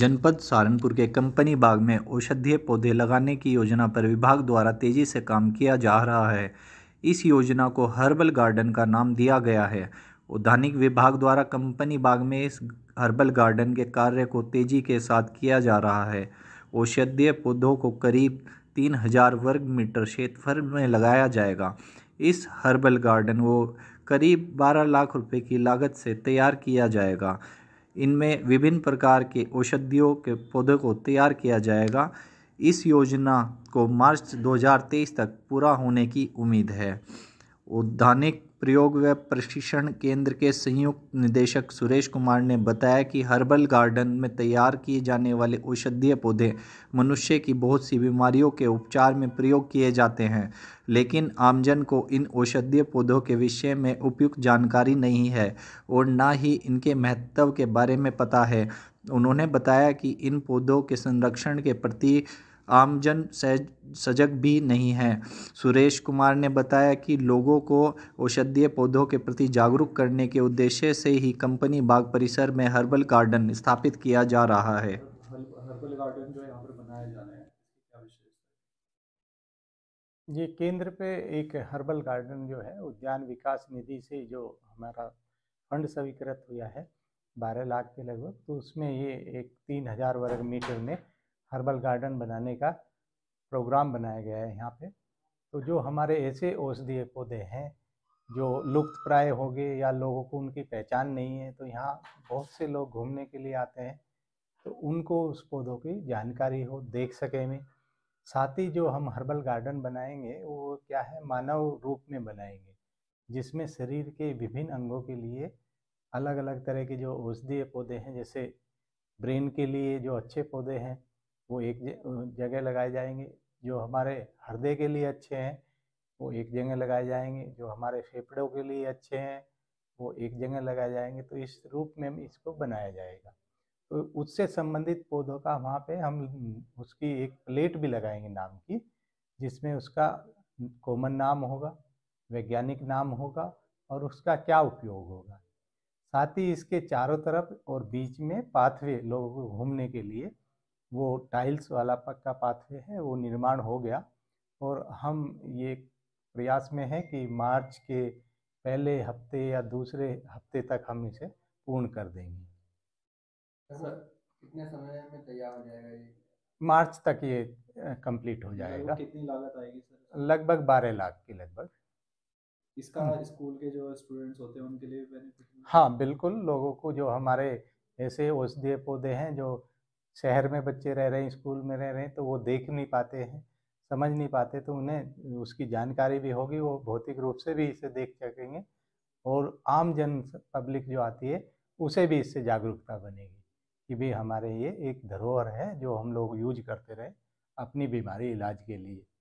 जनपद सहारनपुर के कंपनी बाग में औषधीय पौधे लगाने की योजना पर विभाग द्वारा तेजी से काम किया जा रहा है इस योजना को हर्बल गार्डन का नाम दिया गया है उद्यानिक विभाग द्वारा कंपनी बाग में इस हर्बल गार्डन के कार्य को तेजी के साथ किया जा रहा है औषधीय पौधों को करीब तीन हजार वर्ग मीटर क्षेत्रफल में लगाया जाएगा इस हर्बल गार्डन को करीब बारह लाख रुपए की लागत से तैयार किया जाएगा इनमें विभिन्न प्रकार के औषधियों के पौधों को तैयार किया जाएगा इस योजना को मार्च 2023 तक पूरा होने की उम्मीद है उद्यानिक प्रयोग व प्रशिक्षण केंद्र के संयुक्त निदेशक सुरेश कुमार ने बताया कि हर्बल गार्डन में तैयार किए जाने वाले औषधीय पौधे मनुष्य की बहुत सी बीमारियों के उपचार में प्रयोग किए जाते हैं लेकिन आमजन को इन औषधीय पौधों के विषय में उपयुक्त जानकारी नहीं है और ना ही इनके महत्व के बारे में पता है उन्होंने बताया कि इन पौधों के संरक्षण के प्रति आमजन सजग भी नहीं है सुरेश कुमार ने बताया कि लोगों को औषधीय पौधों के प्रति जागरूक करने के उद्देश्य से ही कंपनी बाग परिसर में हर्बल गार्डन स्थापित किया जा रहा है हर्बल गार्डन जो यहाँ पर बनाया रहा है ये केंद्र पे एक हर्बल गार्डन जो है उद्यान विकास निधि से जो हमारा फंड स्वीकृत हुआ है बारह लाख के लगभग तो उसमें ये एक तीन हज़ार वर्ग मीटर में हर्बल गार्डन बनाने का प्रोग्राम बनाया गया है यहाँ पे तो जो हमारे ऐसे औषधीय पौधे हैं जो लुप्त प्राय हो गए या लोगों को उनकी पहचान नहीं है तो यहाँ बहुत से लोग घूमने के लिए आते हैं तो उनको उस पौधों की जानकारी हो देख सके में साथ ही जो हम हर्बल गार्डन बनाएंगे वो क्या है मानव रूप में बनाएंगे जिसमें शरीर के विभिन्न अंगों के लिए अलग अलग तरह के जो औषधीय पौधे हैं जैसे ब्रेन के लिए जो अच्छे पौधे हैं वो एक जगह लगाए जाएंगे जो हमारे हृदय के लिए अच्छे हैं वो एक जगह लगाए जाएंगे जो हमारे फेफड़ों के लिए अच्छे हैं वो एक जगह लगाए जाएंगे तो इस रूप में इसको बनाया जाएगा तो उससे संबंधित पौधों का वहाँ पे हम उसकी एक प्लेट भी लगाएंगे नाम की जिसमें उसका कॉमन नाम होगा वैज्ञानिक नाम होगा और उसका क्या उपयोग होगा साथ ही इसके चारों तरफ और बीच में पाथवे लोगों को घूमने के लिए वो टाइल्स वाला पक्का पाथवे है वो निर्माण हो गया और हम ये प्रयास में है कि मार्च के पहले हफ्ते या दूसरे हफ्ते तक हम इसे पूर्ण कर देंगे सर कितने समय में तैयार हो जाएगा ये मार्च तक ये कंप्लीट हो जाएगा कितनी लागत आएगी सर लगभग बारह लाख की लगभग इसका स्कूल के जो स्टूडेंट्स होते हैं उनके लिए बेनिफिट हाँ बिल्कुल लोगों को जो हमारे ऐसे औषधीय पौधे हैं जो शहर में बच्चे रह रहे हैं स्कूल में रह रहे हैं तो वो देख नहीं पाते हैं समझ नहीं पाते तो उन्हें उसकी जानकारी भी होगी वो भौतिक रूप से भी इसे देख सकेंगे और आम जन पब्लिक जो आती है उसे भी इससे जागरूकता बनेगी कि भी हमारे ये एक धरोहर है जो हम लोग यूज करते रहे अपनी बीमारी इलाज के लिए